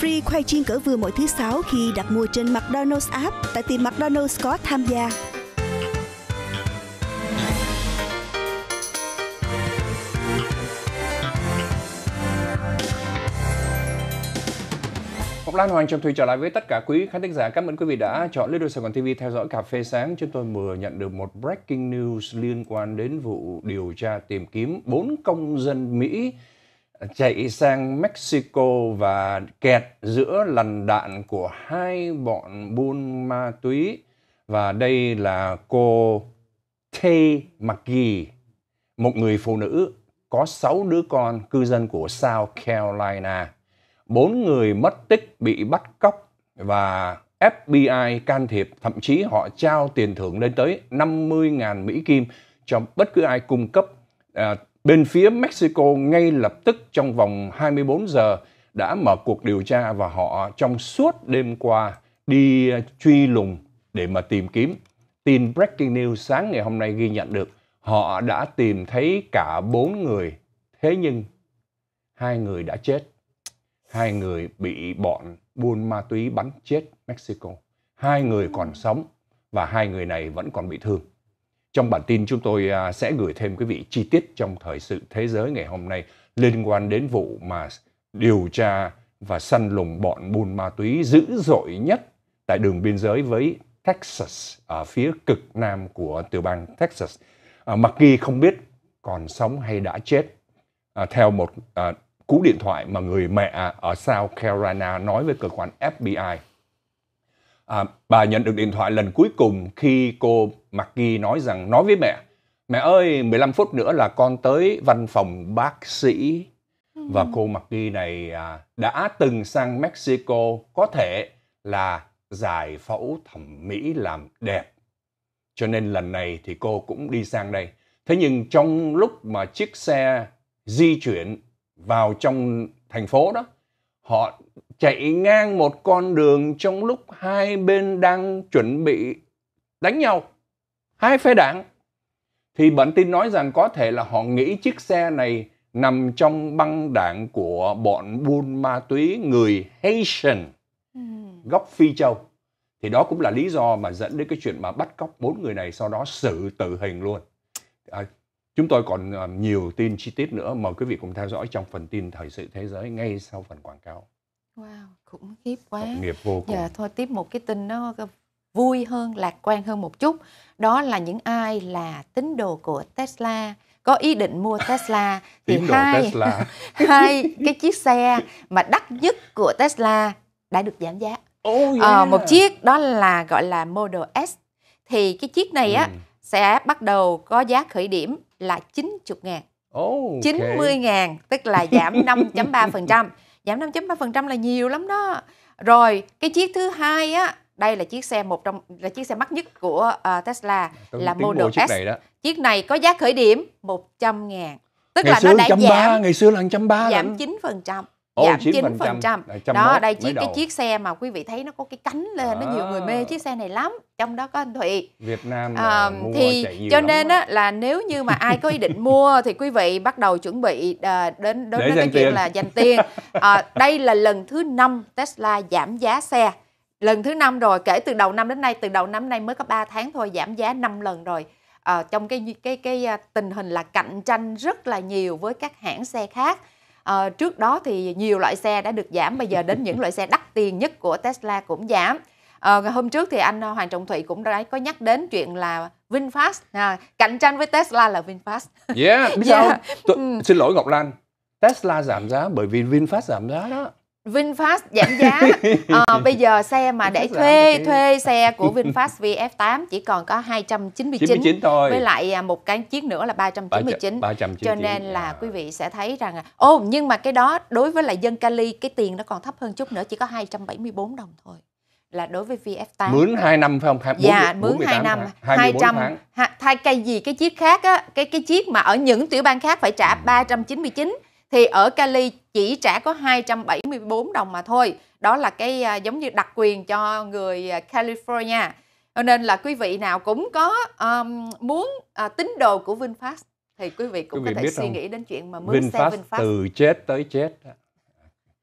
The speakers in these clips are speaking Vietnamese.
Free khoai chiên cỡ vừa mỗi thứ sáu khi đặt mua trên McDonald's app tại tiệm McDonald's có tham gia. Ngọc Lan Hoàng Trầm Thùy trở lại với tất cả quý khán thính giả. Cảm ơn quý vị đã chọn Little Sài Gòn TV theo dõi cà phê sáng. Chúng tôi vừa nhận được một breaking news liên quan đến vụ điều tra tìm kiếm 4 công dân Mỹ chạy sang Mexico và kẹt giữa lằn đạn của hai bọn buôn ma túy và đây là cô Tay McGee, một người phụ nữ có sáu đứa con cư dân của South Carolina. Bốn người mất tích bị bắt cóc và FBI can thiệp, thậm chí họ trao tiền thưởng lên tới 50.000 Mỹ Kim cho bất cứ ai cung cấp à, Bên phía Mexico ngay lập tức trong vòng 24 giờ đã mở cuộc điều tra và họ trong suốt đêm qua đi ờ, truy lùng để mà tìm kiếm. Tin Breaking News sáng ngày hôm nay ghi nhận được họ đã tìm thấy cả bốn người. Thế nhưng hai người đã chết. Hai người bị bọn buôn ma túy bắn chết Mexico. Hai người còn sống và hai người này vẫn còn bị thương. Trong bản tin chúng tôi à, sẽ gửi thêm quý vị chi tiết trong thời sự thế giới ngày hôm nay liên quan đến vụ mà điều tra và săn lùng bọn buôn ma túy dữ dội nhất tại đường biên giới với Texas ở phía cực nam của tiểu bang Texas. À, mặc ghi không biết còn sống hay đã chết. À, theo một cú điện thoại mà người mẹ ở South Carolina nói với cơ quan FBI. bà nhận được điện thoại lần cuối cùng khi cô Maggie nói rằng nói với mẹ mẹ ơi 15 phút nữa là con tới văn phòng bác sĩ ừ. và cô Maggie này à, đã từng sang Mexico có thể là giải phẫu thẩm mỹ làm đẹp cho nên lần này thì cô cũng đi sang đây thế nhưng trong lúc mà chiếc xe di chuyển vào trong thành phố đó họ chạy ngang một con đường trong lúc hai bên đang chuẩn bị đánh nhau hai phe đảng thì bản tin nói rằng có thể là họ nghĩ chiếc xe này nằm trong băng đảng của bọn buôn ma túy người Haitian ừ. gốc Phi Châu. Thì đó cũng là lý do mà dẫn đến cái chuyện mà bắt cóc bốn người này sau đó xử tử hình luôn. À, chúng tôi còn à, nhiều tin chi tiết nữa mời quý vị cùng theo dõi trong phần tin thời sự thế giới ngay sau phần quảng cáo. Wow, khủng khiếp quá. Nghiệp vô cùng. Dạ, thôi tiếp một cái tin đó vui hơn, lạc quan hơn một chút. Đó là những ai là tín đồ của Tesla, có ý định mua Tesla thì hai Tesla. hai cái chiếc xe mà đắt nhất của Tesla đã được giảm giá. Oh yeah. ờ, một chiếc đó là gọi là Model S thì cái chiếc này á ừ. sẽ bắt đầu có giá khởi điểm là 90 ngàn oh, okay. 90 ngàn tức là giảm 5.3% giảm 5.3% là nhiều lắm đó rồi cái chiếc thứ hai á đây là chiếc xe một trong là chiếc xe mắc nhất của uh, Tesla Tôi là Model S. Chiếc này, đó. chiếc này có giá khởi điểm 100 ngàn. Tức ngày là nó đã 130, giảm ngày xưa là 130 giảm chín phần trăm giảm chín phần trăm đó đây chiếc cái chiếc xe mà quý vị thấy nó có cái cánh lên nó nhiều người mê à. chiếc xe này lắm trong đó có anh thụy việt nam à, mua thì cho nên á, là nếu như mà ai có ý định mua thì quý vị bắt đầu chuẩn bị à, đến đến, đến cái chuyện là dành tiền à, đây là lần thứ năm tesla giảm giá xe lần thứ năm rồi kể từ đầu năm đến nay từ đầu năm nay mới có 3 tháng thôi giảm giá 5 lần rồi à, trong cái cái cái ờ, tình hình là cạnh tranh rất là nhiều với các hãng xe khác à, trước đó thì nhiều loại xe đã được giảm bây giờ đến những loại xe đắt tiền nhất của Tesla cũng giảm à, hôm trước thì anh Hoàng Trọng Thụy cũng đã có nhắc đến chuyện là VinFast à, cạnh tranh với Tesla là VinFast yeah, yeah. sao Tôi, ừ. xin lỗi Ngọc Lan Tesla giảm giá bởi vì VinFast giảm giá đó VinFast giảm giá à, bây giờ xe mà để thuê thuê xe của VinFast VF8 chỉ còn có 299 99 thôi. với lại à, một cái chiếc nữa là 399, 399. cho nên là dạ. quý vị sẽ thấy rằng ô nhưng mà cái đó đối với là dân Cali cái tiền nó còn thấp hơn chút nữa chỉ có 274 đồng thôi là đối với VF8 mướn 2 năm phải không? 4, dạ, mướn 2 năm, 200 tháng. thay cái gì cái chiếc khác á, cái cái chiếc mà ở những tiểu bang khác phải trả 399 thì ở Cali chỉ trả có 274 đồng mà thôi. Đó là cái à, giống như đặc quyền cho người à, California. cho Nên là quý vị nào cũng có um, muốn uh, tín đồ của VinFast thì quý vị cũng quý vị có thể suy không? nghĩ đến chuyện mà mướn VinFast xe VinFast từ chết tới chết.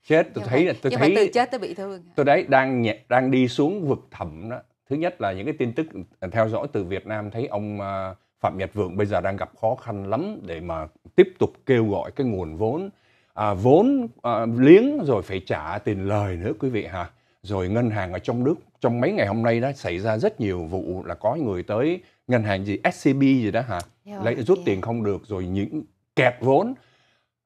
Chết tôi nhưng thấy là tôi nhưng thấy mà từ chết tới bị thương. Tôi đấy đang đang đi xuống vực thẳm đó. Thứ nhất là những cái tin tức theo dõi từ Việt Nam thấy ông uh, Phạm Nhật Vượng bây giờ đang gặp khó khăn lắm để mà tiếp tục kêu gọi cái nguồn vốn à, vốn à, liếng rồi phải trả tiền lời nữa quý vị hả rồi ngân hàng ở trong nước trong mấy ngày hôm nay đã xảy ra rất nhiều vụ là có người tới ngân hàng gì SCB gì đó hả dạ, lấy rút tiền không được rồi những kẹt vốn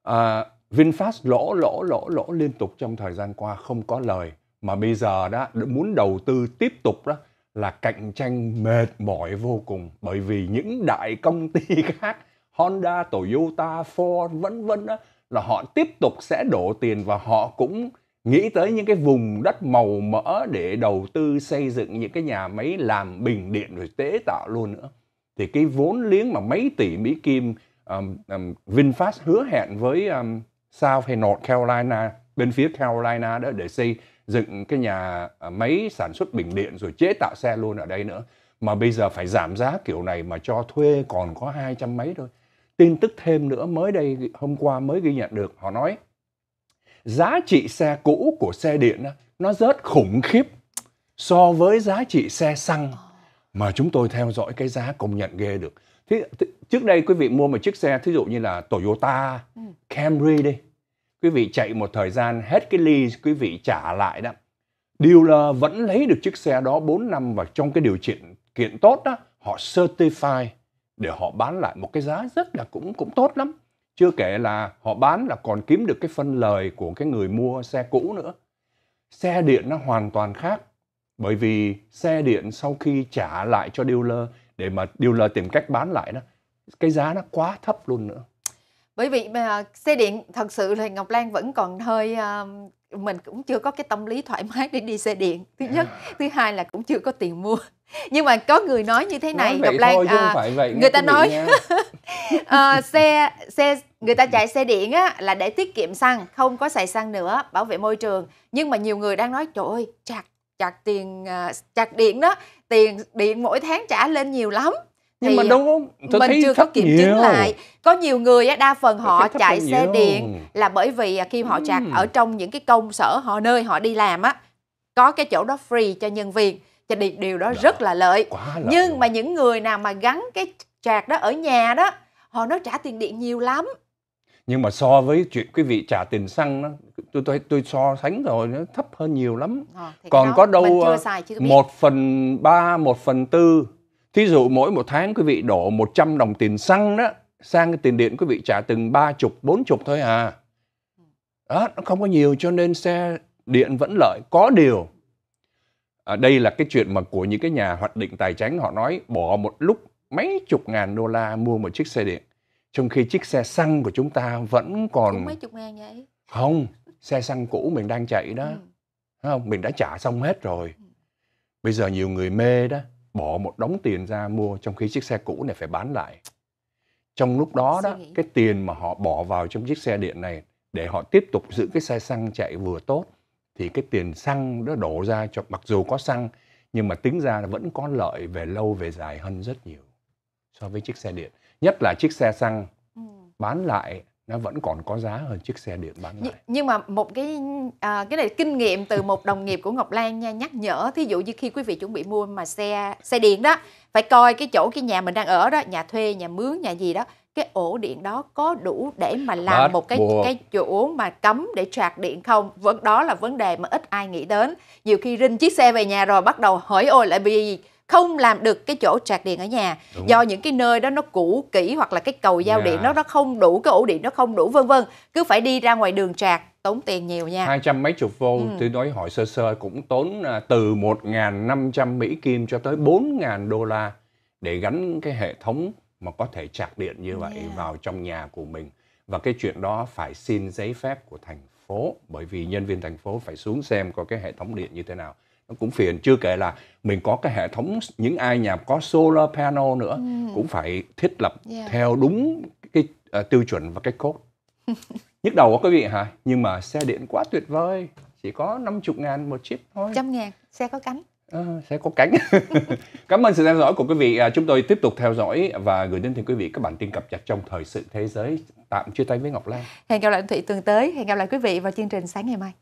à, Vinfast lỗ lỗ lỗ lỗ liên tục trong thời gian qua không có lời mà bây giờ đó muốn đầu tư tiếp tục đó là cạnh tranh mệt mỏi vô cùng bởi vì những đại công ty khác Honda, Toyota, Ford vân vân đó là họ tiếp tục sẽ đổ tiền và họ cũng nghĩ tới những cái vùng đất màu mỡ để đầu tư xây dựng những cái nhà máy làm bình điện rồi tế tạo luôn nữa thì cái vốn liếng mà mấy tỷ Mỹ Kim um, um, VinFast hứa hẹn với um, South hay North Carolina bên phía Carolina đó để xây dựng cái nhà à, máy sản xuất bình điện rồi chế tạo xe luôn ở đây nữa mà bây giờ phải giảm giá kiểu này mà cho thuê còn có hai trăm mấy thôi tin tức thêm nữa mới đây hôm qua mới ghi nhận được họ nói giá trị xe cũ của xe điện nó rớt khủng khiếp so với giá trị xe xăng mà chúng tôi theo dõi cái giá công nhận ghê được thế, trước đây quý vị mua một chiếc xe thí dụ như là Toyota ừ. Camry đi quý vị chạy một thời gian hết cái ly quý vị trả lại đó dealer vẫn lấy được chiếc xe đó 4 năm và trong cái điều kiện kiện tốt đó họ certify để họ bán lại một cái giá rất là cũng cũng tốt lắm chưa kể là họ bán là còn kiếm được cái phân lời của cái người mua xe cũ nữa xe điện nó hoàn toàn khác bởi vì xe điện sau khi trả lại cho dealer để mà dealer tìm cách bán lại đó cái giá nó quá thấp luôn nữa bởi vì mà xe điện thật sự là ngọc lan vẫn còn hơi uh, mình cũng chưa có cái tâm lý thoải mái để đi xe điện thứ nhất à. thứ hai là cũng chưa có tiền mua nhưng mà có người nói như thế này ngọc lan thôi, à, phải vậy người ta nói à, xe xe người ta chạy xe điện á là để tiết kiệm xăng không có xài xăng nữa bảo vệ môi trường nhưng mà nhiều người đang nói trời ơi chặt chặt tiền à, chặt điện đó tiền điện mỗi tháng trả lên nhiều lắm nhưng thì mà đâu có tôi mình thấy chưa có kiểm nhiều. chứng lại có nhiều người đa phần họ chạy xe nhiều. điện là bởi vì à, khi họ chạy ừ. ở trong những cái công sở họ nơi họ đi làm á có cái chỗ đó free cho nhân viên cho điều, điều đó lợi. Dạ, rất là lợi. Quá lợi nhưng mà những người nào mà gắn cái trạc đó ở nhà đó họ nói trả tiền điện nhiều lắm nhưng mà so với chuyện quý vị trả tiền xăng nó tôi tôi tôi so sánh rồi nó thấp hơn nhiều lắm ờ, à, còn có đâu một phần ba một phần tư Thí dụ mỗi một tháng quý vị đổ 100 đồng tiền xăng đó sang cái tiền điện quý vị trả từng ba chục bốn chục thôi à đó nó không có nhiều cho nên xe điện vẫn lợi có điều à, đây là cái chuyện mà của những cái nhà hoạch định tài chính họ nói bỏ một lúc mấy chục ngàn đô la mua một chiếc xe điện trong khi chiếc xe xăng của chúng ta vẫn còn Cũng mấy chục ngàn vậy không xe xăng cũ mình đang chạy đó ừ. không mình đã trả xong hết rồi ừ. bây giờ nhiều người mê đó bỏ một đống tiền ra mua trong khi chiếc xe cũ này phải bán lại trong lúc đó đó cái tiền mà họ bỏ vào trong chiếc xe điện này để họ tiếp tục giữ cái xe xăng chạy vừa tốt thì cái tiền xăng đó đổ ra cho mặc dù có xăng nhưng mà tính ra là vẫn có lợi về lâu về dài hơn rất nhiều so với chiếc xe điện nhất là chiếc xe xăng ừ. bán lại nó vẫn còn có giá hơn chiếc xe điện bán lại. nhưng mà một cái à, cái này kinh nghiệm từ một đồng nghiệp của Ngọc Lan nha nhắc nhở thí dụ như khi quý vị chuẩn bị mua mà xe xe điện đó phải coi cái chỗ cái nhà mình đang ở đó nhà thuê nhà mướn nhà gì đó cái ổ điện đó có đủ để mà làm Bắt một cái buộc. cái chỗ mà cấm để trạc điện không vấn vâng, đó là vấn đề mà ít ai nghĩ đến nhiều khi rinh chiếc xe về nhà rồi bắt đầu hỏi ôi lại bị không làm được cái chỗ trạc điện ở nhà Đúng. do những cái nơi đó nó cũ kỹ hoặc là cái cầu giao yeah. Dạ. điện nó nó không đủ cái ổ điện nó không đủ vân vân cứ phải đi ra ngoài đường trạc tốn tiền nhiều nha. hai trăm mấy chục vô ừ. tôi nói hỏi sơ sơ cũng tốn à, từ một ngàn năm trăm Mỹ kim cho tới bốn ngàn đô la để gắn cái hệ thống mà có thể trạc điện như vậy yeah. Dạ. vào trong nhà của mình. Và cái chuyện đó phải xin giấy phép của thành phố bởi vì nhân viên thành phố phải xuống xem có cái hệ thống điện như thế nào nó cũng phiền chưa kể là mình có cái hệ thống những ai nhà có solar panel nữa ừ. cũng phải thiết lập yeah. theo đúng cái uh, tiêu chuẩn và cái code nhức đầu quá quý vị hả nhưng mà xe điện quá tuyệt vời chỉ có 50 ngàn một chiếc thôi trăm ngàn xe có cánh à, ờ, sẽ có cánh cảm ơn sự theo dõi của quý vị à, chúng tôi tiếp tục theo dõi và gửi đến thì quý vị các bản tin cập nhật trong thời sự thế giới tạm chia tay với ngọc lan hẹn gặp lại anh thụy tuần tới hẹn gặp lại quý vị vào chương trình sáng ngày mai